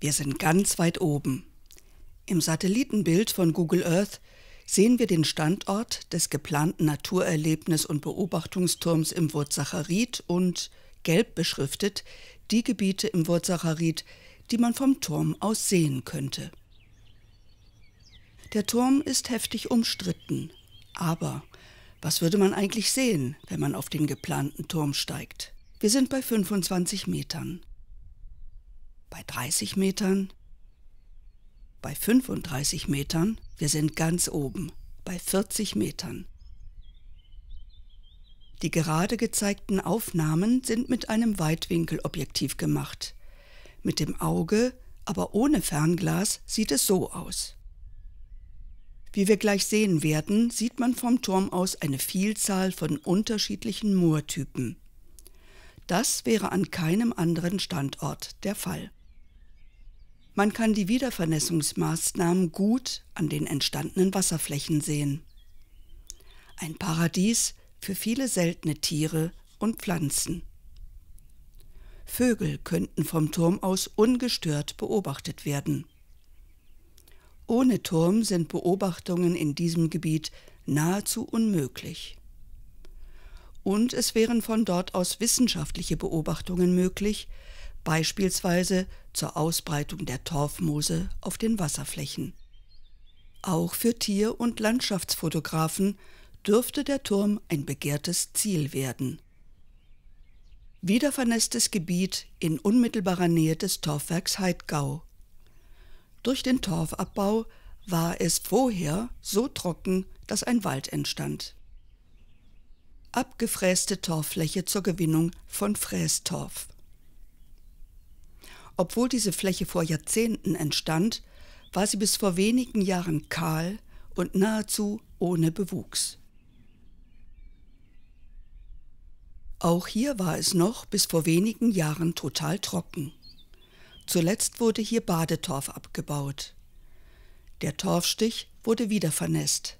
Wir sind ganz weit oben. Im Satellitenbild von Google Earth sehen wir den Standort des geplanten Naturerlebnis- und Beobachtungsturms im Wurzacharit und, gelb beschriftet, die Gebiete im Wurzacharit, die man vom Turm aus sehen könnte. Der Turm ist heftig umstritten, aber was würde man eigentlich sehen, wenn man auf den geplanten Turm steigt? Wir sind bei 25 Metern bei 30 Metern, bei 35 Metern, wir sind ganz oben, bei 40 Metern. Die gerade gezeigten Aufnahmen sind mit einem Weitwinkelobjektiv gemacht. Mit dem Auge, aber ohne Fernglas, sieht es so aus. Wie wir gleich sehen werden, sieht man vom Turm aus eine Vielzahl von unterschiedlichen Moortypen. Das wäre an keinem anderen Standort der Fall. Man kann die Wiedervernässungsmaßnahmen gut an den entstandenen Wasserflächen sehen. Ein Paradies für viele seltene Tiere und Pflanzen. Vögel könnten vom Turm aus ungestört beobachtet werden. Ohne Turm sind Beobachtungen in diesem Gebiet nahezu unmöglich. Und es wären von dort aus wissenschaftliche Beobachtungen möglich, beispielsweise zur Ausbreitung der Torfmoose auf den Wasserflächen. Auch für Tier- und Landschaftsfotografen dürfte der Turm ein begehrtes Ziel werden. Wieder Gebiet in unmittelbarer Nähe des Torfwerks Heidgau. Durch den Torfabbau war es vorher so trocken, dass ein Wald entstand. Abgefräste Torffläche zur Gewinnung von Frästorf. Obwohl diese Fläche vor Jahrzehnten entstand, war sie bis vor wenigen Jahren kahl und nahezu ohne Bewuchs. Auch hier war es noch bis vor wenigen Jahren total trocken. Zuletzt wurde hier Badetorf abgebaut. Der Torfstich wurde wieder vernässt.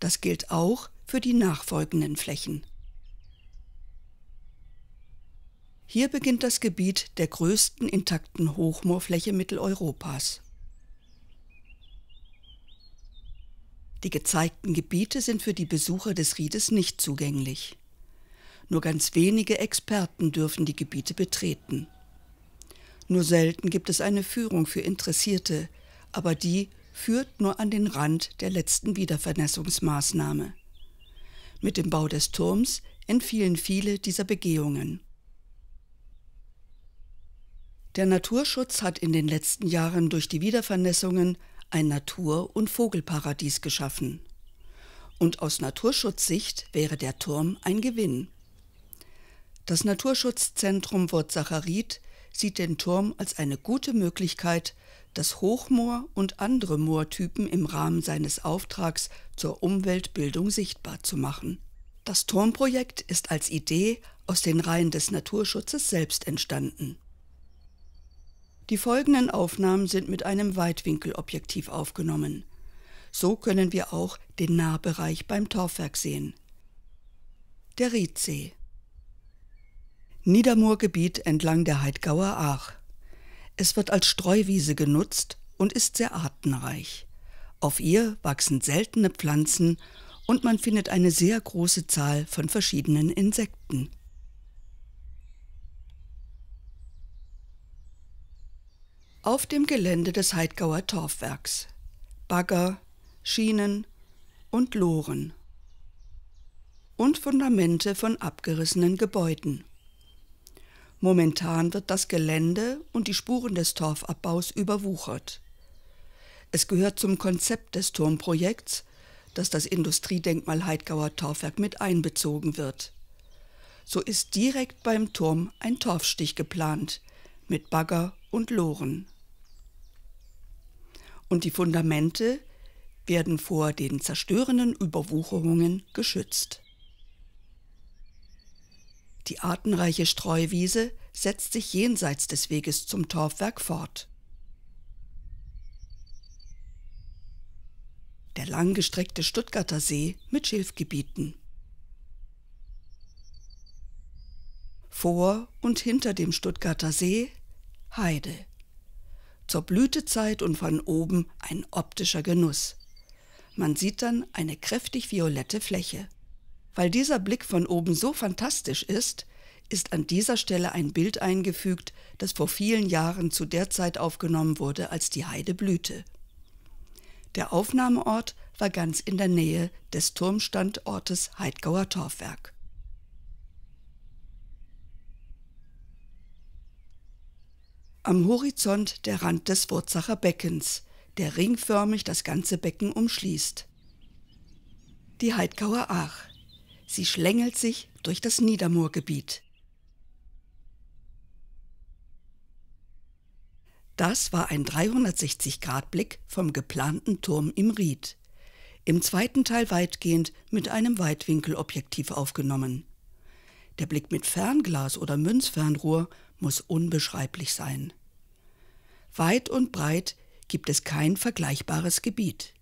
Das gilt auch für die nachfolgenden Flächen. Hier beginnt das Gebiet der größten intakten Hochmoorfläche Mitteleuropas. Die gezeigten Gebiete sind für die Besucher des Riedes nicht zugänglich. Nur ganz wenige Experten dürfen die Gebiete betreten. Nur selten gibt es eine Führung für Interessierte, aber die führt nur an den Rand der letzten Wiedervernässungsmaßnahme. Mit dem Bau des Turms entfielen viele dieser Begehungen. Der Naturschutz hat in den letzten Jahren durch die Wiedervernässungen ein Natur- und Vogelparadies geschaffen. Und aus Naturschutzsicht wäre der Turm ein Gewinn. Das Naturschutzzentrum Wurzacharit sieht den Turm als eine gute Möglichkeit, das Hochmoor und andere Moortypen im Rahmen seines Auftrags zur Umweltbildung sichtbar zu machen. Das Turmprojekt ist als Idee aus den Reihen des Naturschutzes selbst entstanden. Die folgenden Aufnahmen sind mit einem Weitwinkelobjektiv aufgenommen. So können wir auch den Nahbereich beim Torfwerk sehen. Der Riedsee. Niedermoorgebiet entlang der Heidgauer Aach. Es wird als Streuwiese genutzt und ist sehr artenreich. Auf ihr wachsen seltene Pflanzen und man findet eine sehr große Zahl von verschiedenen Insekten. auf dem Gelände des Heidgauer Torfwerks. Bagger, Schienen und Loren. Und Fundamente von abgerissenen Gebäuden. Momentan wird das Gelände und die Spuren des Torfabbaus überwuchert. Es gehört zum Konzept des Turmprojekts, dass das Industriedenkmal Heidgauer Torfwerk mit einbezogen wird. So ist direkt beim Turm ein Torfstich geplant mit Bagger und Loren und die Fundamente werden vor den zerstörenden Überwucherungen geschützt. Die artenreiche Streuwiese setzt sich jenseits des Weges zum Torfwerk fort. Der langgestreckte Stuttgarter See mit Schilfgebieten. Vor und hinter dem Stuttgarter See Heide zur Blütezeit und von oben ein optischer Genuss. Man sieht dann eine kräftig violette Fläche. Weil dieser Blick von oben so fantastisch ist, ist an dieser Stelle ein Bild eingefügt, das vor vielen Jahren zu der Zeit aufgenommen wurde, als die Heide blühte. Der Aufnahmeort war ganz in der Nähe des Turmstandortes Heidgauer Torfwerk. Am Horizont der Rand des Wurzacher Beckens, der ringförmig das ganze Becken umschließt. Die Heidkauer Aach. Sie schlängelt sich durch das Niedermoorgebiet. Das war ein 360-Grad-Blick vom geplanten Turm im Ried. Im zweiten Teil weitgehend mit einem Weitwinkelobjektiv aufgenommen. Der Blick mit Fernglas oder Münzfernrohr muss unbeschreiblich sein. Weit und breit gibt es kein vergleichbares Gebiet.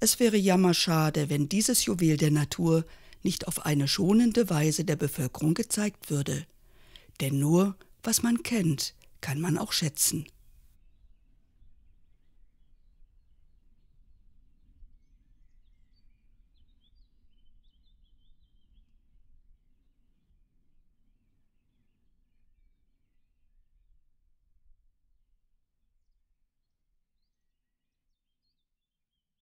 Es wäre jammerschade, wenn dieses Juwel der Natur nicht auf eine schonende Weise der Bevölkerung gezeigt würde. Denn nur, was man kennt, kann man auch schätzen.